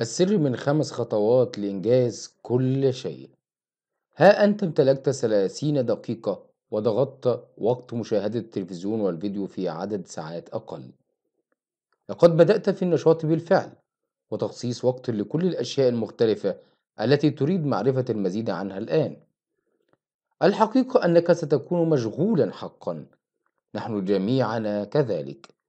السر من خمس خطوات لإنجاز كل شيء ها أنت امتلكت ثلاثين دقيقة وضغطت وقت مشاهدة التلفزيون والفيديو في عدد ساعات أقل لقد بدأت في النشاط بالفعل وتخصيص وقت لكل الأشياء المختلفة التي تريد معرفة المزيد عنها الآن الحقيقة أنك ستكون مشغولا حقا نحن جميعنا كذلك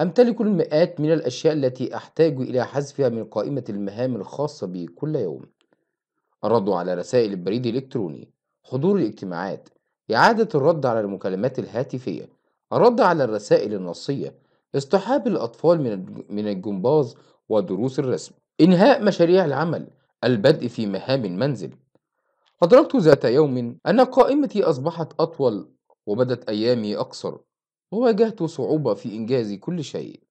أمتلك المئات من الأشياء التي أحتاج إلى حذفها من قائمة المهام الخاصة بي كل يوم الرد على رسائل البريد الإلكتروني حضور الاجتماعات إعادة الرد على المكالمات الهاتفية الرد على الرسائل النصية اصطحاب الأطفال من الجمباز ودروس الرسم إنهاء مشاريع العمل البدء في مهام المنزل أدركت ذات يوم أن قائمتي أصبحت أطول وبدت أيامي أقصر وواجهت صعوبة في إنجاز كل شيء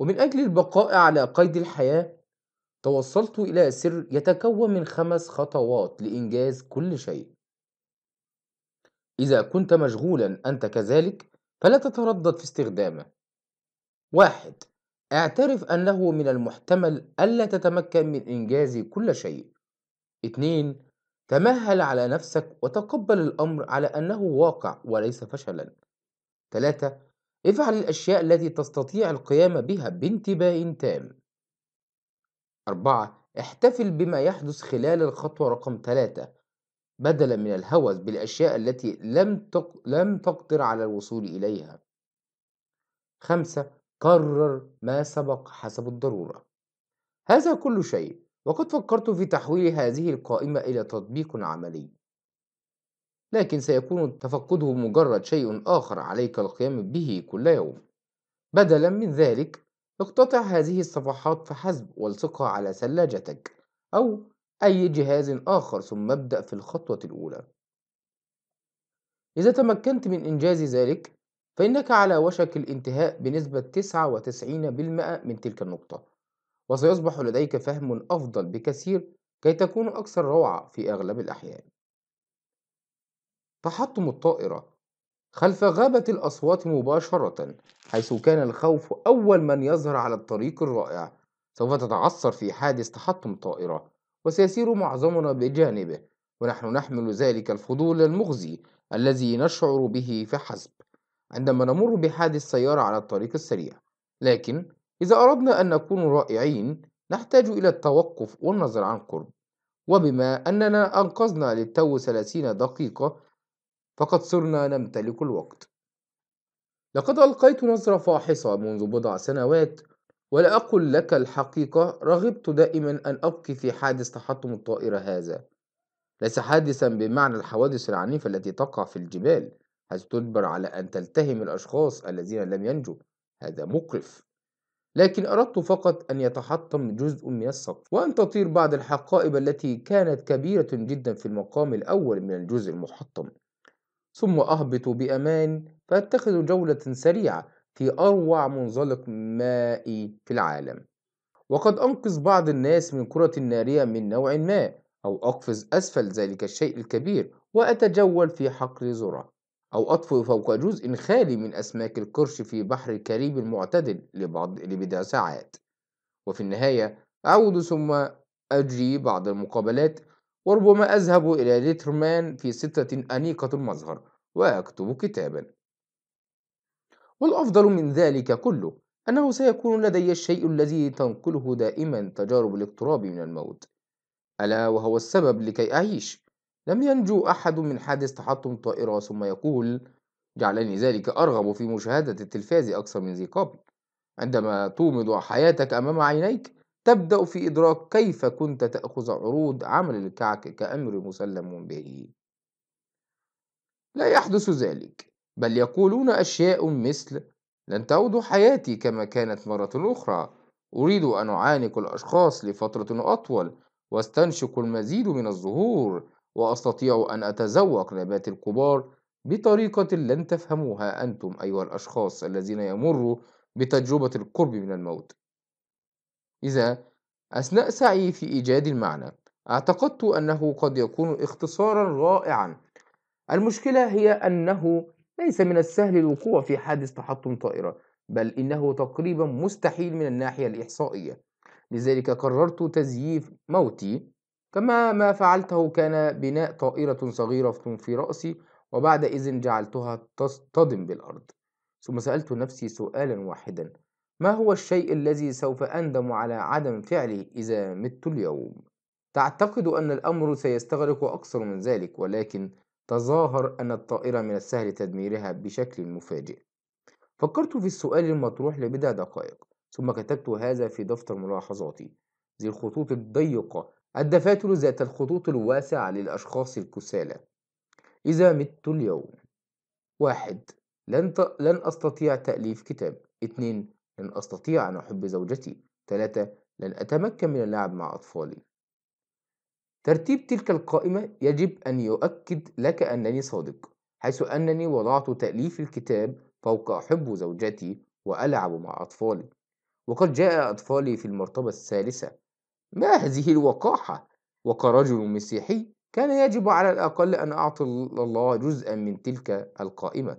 ومن أجل البقاء على قيد الحياة توصلت إلى سر يتكون من خمس خطوات لإنجاز كل شيء إذا كنت مشغولا أنت كذلك فلا تتردد في استخدامه واحد اعترف أنه من المحتمل ألا تتمكن من إنجاز كل شيء اتنين تمهل على نفسك وتقبل الأمر على أنه واقع وليس فشلا 3 افعل الأشياء التي تستطيع القيام بها بانتباه تام 4 احتفل بما يحدث خلال الخطوة رقم 3 بدلا من الهوس بالأشياء التي لم, تق... لم تقدر على الوصول إليها 5 قرر ما سبق حسب الضرورة هذا كل شيء وقد فكرت في تحويل هذه القائمة إلى تطبيق عملي لكن سيكون تفقده مجرد شيء آخر عليك القيام به كل يوم بدلا من ذلك اقتطع هذه الصفحات فحسب والصقها على ثلاجتك أو أي جهاز آخر ثم ابدأ في الخطوة الأولى إذا تمكنت من إنجاز ذلك فإنك على وشك الانتهاء بنسبة 99% من تلك النقطة وسيصبح لديك فهم أفضل بكثير كي تكون أكثر روعة في أغلب الأحيان تحطم الطائرة خلف غابة الأصوات مباشرة حيث كان الخوف أول من يظهر على الطريق الرائع سوف تتعثر في حادث تحطم طائرة وسيسير معظمنا بجانبه ونحن نحمل ذلك الفضول المخزي الذي نشعر به فحسب عندما نمر بحادث سيارة على الطريق السريع لكن إذا أردنا أن نكون رائعين نحتاج إلى التوقف والنظر عن قرب وبما أننا أنقذنا للتو 30 دقيقة فقد صرنا نمتلك الوقت لقد ألقيت نظرة فاحصة منذ بضع سنوات ولا أقول لك الحقيقة رغبت دائما أن أبقي في حادث تحطم الطائرة هذا ليس حادثا بمعنى الحوادث العنيفة التي تقع في الجبال حيث تجبر على أن تلتهم الأشخاص الذين لم ينجوا هذا مقرف لكن أردت فقط أن يتحطم جزء من السقف وأن تطير بعض الحقائب التي كانت كبيرة جدا في المقام الأول من الجزء المحطم ثم أهبط بأمان فأتخذ جولة سريعة في أروع منزلق مائي في العالم وقد أنقذ بعض الناس من كرة نارية من نوع ما أو أقفز أسفل ذلك الشيء الكبير وأتجول في حقل ذرة أو أطفو فوق جزء خالي من أسماك القرش في بحر الكاريبي المعتدل لبعض لبضع ساعات وفي النهاية أعود ثم أجري بعض المقابلات وربما أذهب إلى ليترمان في ستة أنيقة المظهر وأكتب كتابا والأفضل من ذلك كله أنه سيكون لدي الشيء الذي تنقله دائما تجارب الاقتراب من الموت ألا وهو السبب لكي أعيش لم ينجو أحد من حادث تحطم طائرة ثم يقول جعلني ذلك أرغب في مشاهدة التلفاز أكثر من ذي قبل عندما تومض حياتك أمام عينيك تبدأ في إدراك كيف كنت تأخذ عروض عمل الكعك كأمر مسلم به لا يحدث ذلك بل يقولون أشياء مثل لن تعود حياتي كما كانت مرة أخرى أريد أن أعانق الأشخاص لفترة أطول واستنشق المزيد من الزهور وأستطيع أن أتذوق نبات الكبار بطريقة لن تفهموها أنتم أيها الأشخاص الذين يمروا بتجربة القرب من الموت إذا أثناء سعيي في إيجاد المعنى اعتقدت أنه قد يكون اختصارا رائعا المشكلة هي أنه ليس من السهل الوقوع في حادث تحطم طائرة بل إنه تقريبا مستحيل من الناحية الإحصائية لذلك قررت تزييف موتي كما ما فعلته كان بناء طائرة صغيرة في رأسي وبعد إذن جعلتها تصطدم بالأرض ثم سألت نفسي سؤالا واحدا ما هو الشيء الذي سوف أندم على عدم فعله إذا مت اليوم؟ تعتقد أن الأمر سيستغرق أكثر من ذلك ولكن تظاهر أن الطائرة من السهل تدميرها بشكل مفاجئ فكرت في السؤال المطروح لبضع دقائق ثم كتبت هذا في دفتر ملاحظاتي ذي الخطوط الضيقة الدفاتر ذات الخطوط الواسعة للأشخاص الكسالى إذا مت اليوم واحد لن, ت... لن أستطيع تأليف كتاب اثنين لن أستطيع أن أحب زوجتي ثلاثة لن أتمكن من اللعب مع أطفالي ترتيب تلك القائمة يجب أن يؤكد لك أنني صادق حيث أنني وضعت تأليف الكتاب فوق أحب زوجتي وألعب مع أطفالي وقد جاء أطفالي في المرتبة الثالثة ما هذه الوقاحة وكرجل مسيحي كان يجب على الأقل أن أعطي الله جزءا من تلك القائمة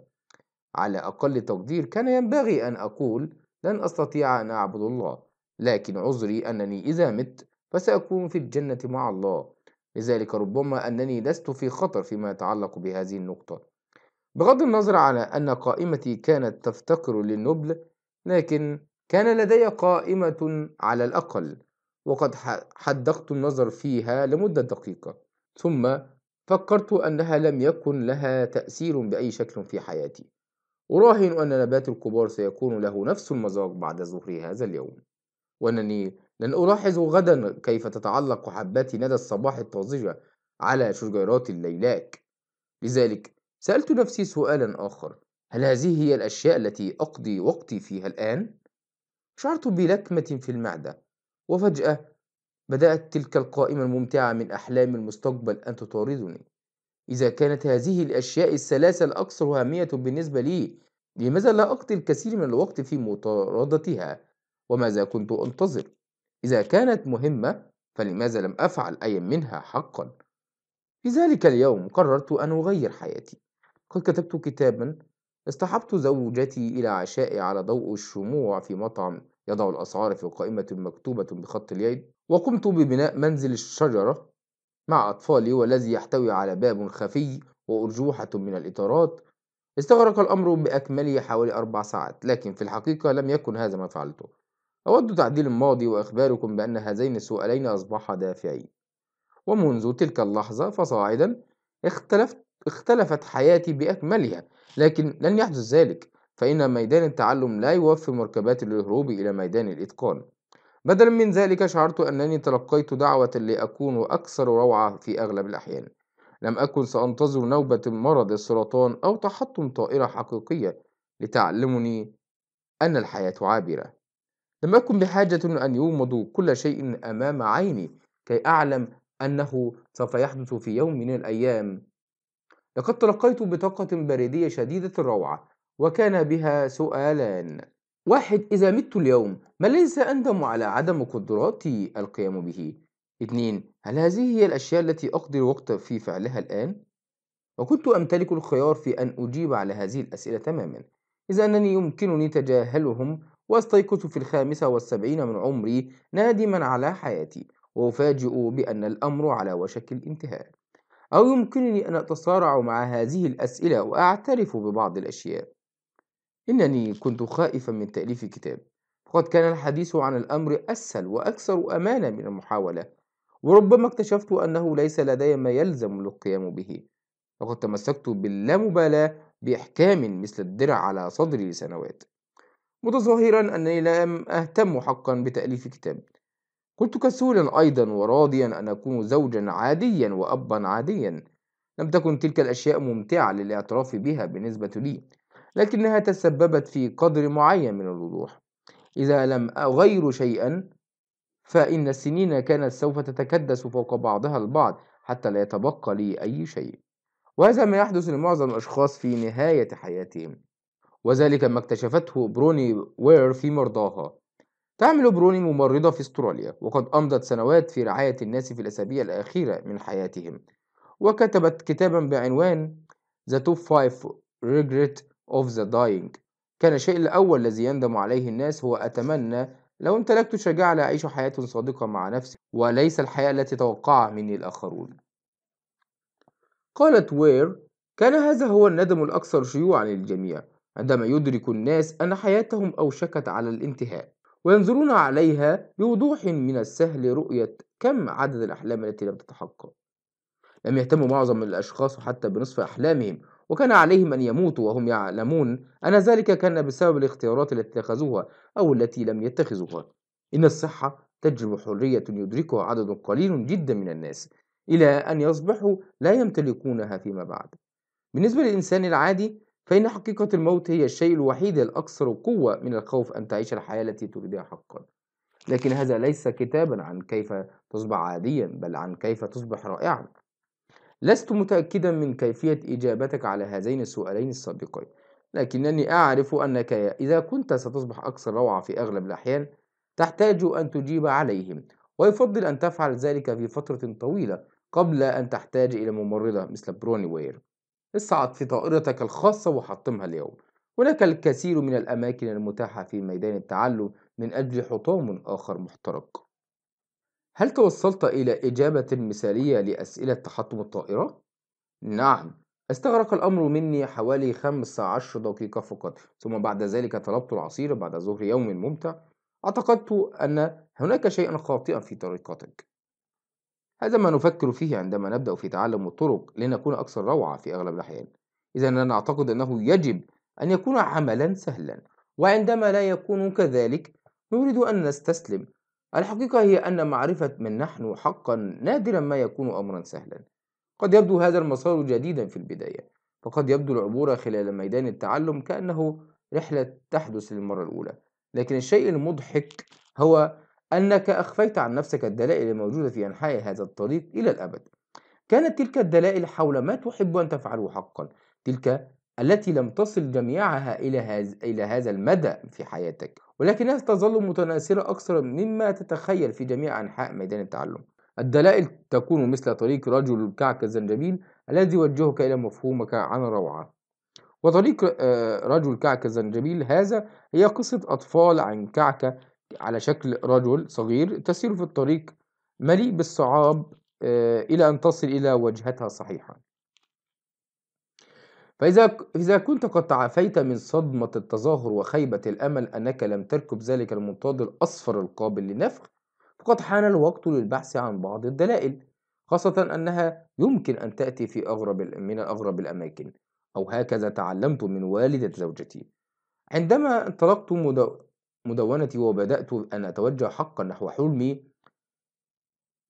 على أقل تقدير كان ينبغي أن أقول لن أستطيع أن أعبد الله لكن عذري أنني إذا مت فسأكون في الجنة مع الله لذلك ربما أنني لست في خطر فيما يتعلق بهذه النقطة بغض النظر على أن قائمتي كانت تفتقر للنبل لكن كان لدي قائمة على الأقل وقد حدقت النظر فيها لمدة دقيقة ثم فكرت أنها لم يكن لها تأثير بأي شكل في حياتي أراهن أن نبات الكبار سيكون له نفس المذاق بعد ظهر هذا اليوم وأنني لن ألاحظ غدا كيف تتعلق حبات ندى الصباح الطازجة على شجيرات الليلاك لذلك سألت نفسي سؤالا آخر هل هذه هي الأشياء التي أقضي وقتي فيها الآن؟ شعرت بلكمة في المعدة وفجأة بدأت تلك القائمة الممتعة من أحلام المستقبل أن تطاردني إذا كانت هذه الأشياء الثلاثة الأكثر أهمية بالنسبة لي لماذا لا أقضي الكثير من الوقت في مطاردتها وماذا كنت أنتظر إذا كانت مهمة فلماذا لم أفعل أي منها حقا في ذلك اليوم قررت أن أغير حياتي قد كتبت كتابا اصطحبت زوجتي إلى عشائي على ضوء الشموع في مطعم يضع الأسعار في قائمة مكتوبة بخط اليد وقمت ببناء منزل الشجرة مع أطفالي والذي يحتوي على باب خفي وأرجوحة من الإطارات استغرق الأمر بأكمله حوالي أربع ساعات لكن في الحقيقة لم يكن هذا ما فعلته أود تعديل الماضي وإخباركم بأن هذين السؤالين أصبحا دافعين ومنذ تلك اللحظة فصاعدا اختلفت اختلفت حياتي بأكملها لكن لن يحدث ذلك فإن ميدان التعلم لا يوفر مركبات للهروب إلى ميدان الإتقان بدلا من ذلك شعرت أنني تلقيت دعوة لأكون أكثر روعة في أغلب الأحيان لم أكن سأنتظر نوبة مرض السرطان أو تحطم طائرة حقيقية لتعلمني أن الحياة عابرة لم أكن بحاجة أن يومض كل شيء أمام عيني كي أعلم أنه سوف يحدث في يوم من الأيام لقد تلقيت بطاقة بريدية شديدة الروعة وكان بها سؤالان واحد إذا مت اليوم ما ليس أندم على عدم قدراتي القيام به اثنين هل هذه هي الأشياء التي أقضي الوقت في فعلها الآن؟ وكنت أمتلك الخيار في أن أجيب على هذه الأسئلة تماما إذ أنني يمكنني تجاهلهم وأستيقظ في الخامسة والسبعين من عمري نادما على حياتي وأفاجئ بأن الأمر على وشك الانتهاء أو يمكنني أن أتصارع مع هذه الأسئلة وأعترف ببعض الأشياء إنني كنت خائفا من تأليف كتاب فقد كان الحديث عن الأمر أسهل وأكثر أمانة من المحاولة وربما اكتشفت أنه ليس لدي ما يلزم القيام به فقد تمسكت باللامبالاة بإحكام مثل الدرع على صدري لسنوات متظاهرا أنني لم أهتم حقا بتأليف كتاب كنت كسولا أيضا وراضيا أن أكون زوجا عاديا وأبا عاديا لم تكن تلك الأشياء ممتعة للاعتراف بها بالنسبة لي لكنها تسببت في قدر معين من الوضوح إذا لم أغير شيئا فإن السنين كانت سوف تتكدس فوق بعضها البعض حتى لا يتبقى لي أي شيء وهذا ما يحدث لمعظم الأشخاص في نهاية حياتهم وذلك ما اكتشفته بروني وير في مرضاها تعمل بروني ممرضة في استراليا وقد أمضت سنوات في رعاية الناس في الأسابيع الأخيرة من حياتهم وكتبت كتابا بعنوان The Top 5 Regret of the dying كان الشيء الأول الذي يندم عليه الناس هو أتمنى لو امتلكت الشجاعة لأعيش حياة صادقة مع نفسي وليس الحياة التي توقعها مني الآخرون قالت وير كان هذا هو الندم الأكثر شيوعا للجميع عندما يدرك الناس أن حياتهم أوشكت على الانتهاء وينظرون عليها بوضوح من السهل رؤية كم عدد الأحلام التي لم تتحقق لم يهتم معظم الأشخاص حتى بنصف أحلامهم وكان عليهم أن يموتوا وهم يعلمون أن ذلك كان بسبب الاختيارات التي اتخذوها أو التي لم يتخذوها إن الصحة تجلب حرية يدركها عدد قليل جدا من الناس إلى أن يصبحوا لا يمتلكونها فيما بعد بالنسبة للإنسان العادي فإن حقيقة الموت هي الشيء الوحيد الأكثر قوة من الخوف أن تعيش الحياة التي تريدها حقا لكن هذا ليس كتابا عن كيف تصبح عاديا بل عن كيف تصبح رائعا لست متأكدا من كيفية إجابتك على هذين السؤالين السابقين لكنني أعرف أنك إذا كنت ستصبح أكثر روعة في أغلب الأحيان تحتاج أن تجيب عليهم ويفضل أن تفعل ذلك في فترة طويلة قبل أن تحتاج إلى ممرضة مثل بروني وير اصعد في طائرتك الخاصة وحطمها اليوم هناك الكثير من الأماكن المتاحة في ميدان التعلم من أجل حطام آخر محترق هل توصلت إلى إجابة مثالية لأسئلة تحطم الطائرة؟ نعم، استغرق الأمر مني حوالي 15 دقيقة فقط، ثم بعد ذلك طلبت العصير بعد ظهر يوم ممتع، اعتقدت أن هناك شيئًا خاطئًا في طريقتك. هذا ما نفكر فيه عندما نبدأ في تعلم الطرق لنكون أكثر روعة في أغلب الأحيان. إذا أنا أعتقد أنه يجب أن يكون عملًا سهلًا، وعندما لا يكون كذلك، نريد أن نستسلم الحقيقة هي أن معرفة من نحن حقا نادرا ما يكون أمرا سهلا قد يبدو هذا المسار جديدا في البداية فقد يبدو العبور خلال ميدان التعلم كأنه رحلة تحدث للمرة الأولى لكن الشيء المضحك هو أنك أخفيت عن نفسك الدلائل الموجودة في أنحاء هذا الطريق إلى الأبد كانت تلك الدلائل حول ما تحب أن تفعله حقا تلك التي لم تصل جميعها إلى هذا المدى في حياتك ولكنها تظل متناثرة أكثر مما تتخيل في جميع أنحاء ميدان التعلم الدلائل تكون مثل طريق رجل كعك الزنجبيل الذي يوجهك إلى مفهومك عن الروعة وطريق آه، رجل كعك الزنجبيل هذا هي قصة أطفال عن كعكة على شكل رجل صغير تسير في الطريق مليء بالصعاب آه، إلى أن تصل إلى وجهتها الصحيحة فإذا إذا كنت قد تعافيت من صدمة التظاهر وخيبة الأمل أنك لم تركب ذلك المنطاد الأصفر القابل للنفخ فقد حان الوقت للبحث عن بعض الدلائل خاصة أنها يمكن أن تأتي في أغرب من أغرب الأماكن أو هكذا تعلمت من والدة زوجتي عندما انطلقت مدونتي وبدأت أن أتوجه حقا نحو حلمي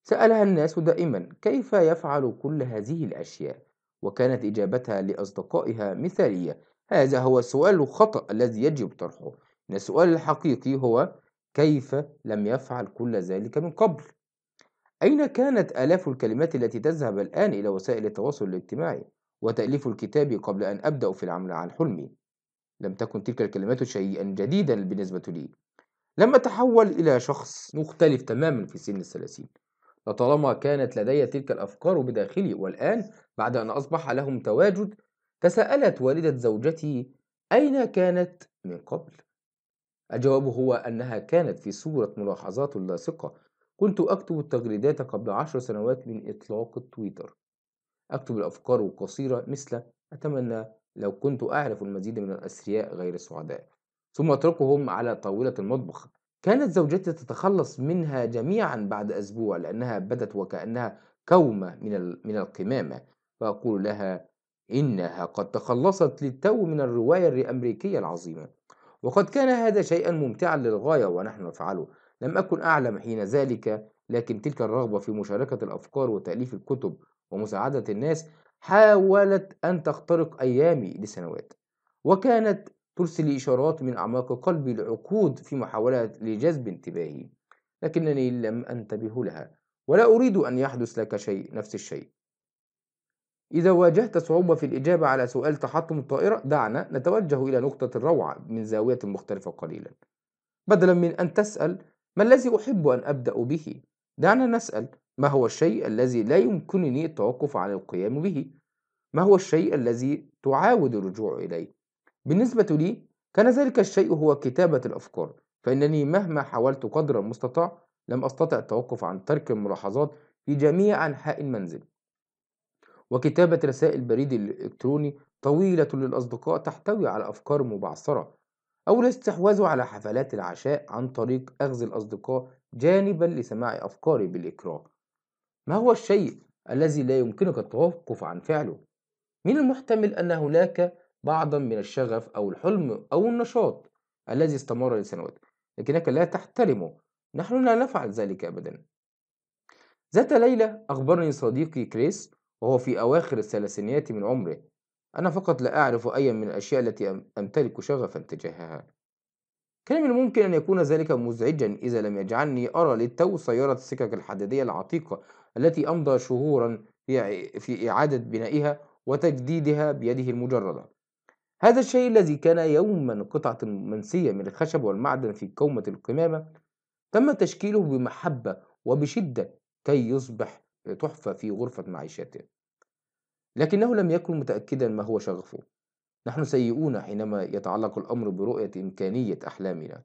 سألها الناس دائما كيف يفعل كل هذه الأشياء وكانت إجابتها لأصدقائها مثالية هذا هو السؤال الخطأ الذي يجب طرحه إن السؤال الحقيقي هو كيف لم يفعل كل ذلك من قبل أين كانت آلاف الكلمات التي تذهب الآن إلى وسائل التواصل الاجتماعي وتأليف الكتاب قبل أن أبدأ في العمل عن حلمي لم تكن تلك الكلمات شيئا جديدا بالنسبة لي لم أتحول إلى شخص مختلف تماما في سن الثلاثين لطالما كانت لدي تلك الأفكار بداخلي والآن بعد أن أصبح لهم تواجد تساءلت والدة زوجتي أين كانت من قبل؟ الجواب هو أنها كانت في صورة ملاحظات لاصقة كنت أكتب التغريدات قبل عشر سنوات من إطلاق التويتر أكتب الأفكار القصيرة مثل أتمنى لو كنت أعرف المزيد من الأثرياء غير السعداء ثم أتركهم على طاولة المطبخ كانت زوجتي تتخلص منها جميعا بعد أسبوع لأنها بدت وكأنها كومة من من القمامة فأقول لها إنها قد تخلصت للتو من الرواية الأمريكية العظيمة وقد كان هذا شيئا ممتعا للغاية ونحن نفعله لم أكن أعلم حين ذلك لكن تلك الرغبة في مشاركة الأفكار وتأليف الكتب ومساعدة الناس حاولت أن تخترق أيامي لسنوات وكانت ترسل إشارات من أعماق قلبي لعقود في محاولة لجذب انتباهي لكنني لم أنتبه لها ولا أريد أن يحدث لك شيء نفس الشيء إذا واجهت صعوبة في الإجابة على سؤال تحطم الطائرة دعنا نتوجه إلى نقطة الروعة من زاوية مختلفة قليلا بدلا من أن تسأل ما الذي أحب أن أبدأ به دعنا نسأل ما هو الشيء الذي لا يمكنني التوقف عن القيام به ما هو الشيء الذي تعاود الرجوع إليه بالنسبة لي كان ذلك الشيء هو كتابة الأفكار فإنني مهما حاولت قدر المستطاع لم أستطع التوقف عن ترك الملاحظات في جميع أنحاء المنزل وكتابة رسائل البريد الإلكتروني طويلة للأصدقاء تحتوي على أفكار مبعثرة أو الاستحواذ على حفلات العشاء عن طريق أخذ الأصدقاء جانبا لسماع أفكاري بالإكراه ما هو الشيء الذي لا يمكنك التوقف عن فعله؟ من المحتمل أن هناك بعضا من الشغف أو الحلم أو النشاط الذي استمر لسنوات لكنك لا تحترمه نحن لا نفعل ذلك أبدا ذات ليلة أخبرني صديقي كريس وهو في أواخر الثلاثينيات من عمره أنا فقط لا أعرف أي من الأشياء التي أمتلك شغفا تجاهها كان من الممكن أن يكون ذلك مزعجا إذا لم يجعلني أرى للتو سيارة السكك الحديدية العتيقة التي أمضى شهورا في إعادة بنائها وتجديدها بيده المجردة هذا الشيء الذي كان يوما قطعة منسية من الخشب والمعدن في كومة القمامة تم تشكيله بمحبة وبشدة كي يصبح تحفة في غرفة معيشته لكنه لم يكن متأكدا ما هو شغفه نحن سيئون حينما يتعلق الأمر برؤية إمكانية أحلامنا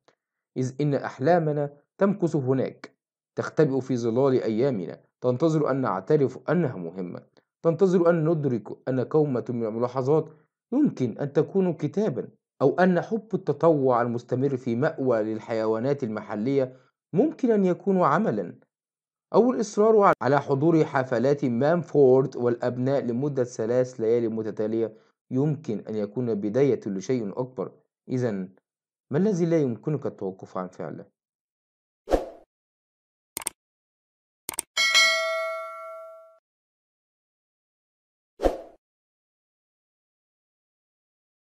إذ إن أحلامنا تمكث هناك تختبئ في ظلال أيامنا تنتظر أن نعترف أنها مهمة تنتظر أن ندرك أن كومة من الملاحظات يمكن أن تكون كتابًا، أو أن حب التطوع المستمر في مأوى للحيوانات المحلية ممكن أن يكون عملًا، أو الإصرار على حضور حفلات مانفورد والأبناء لمدة ثلاث ليالي متتالية يمكن أن يكون بداية لشيء أكبر، إذًا ما الذي لا يمكنك التوقف عن فعله؟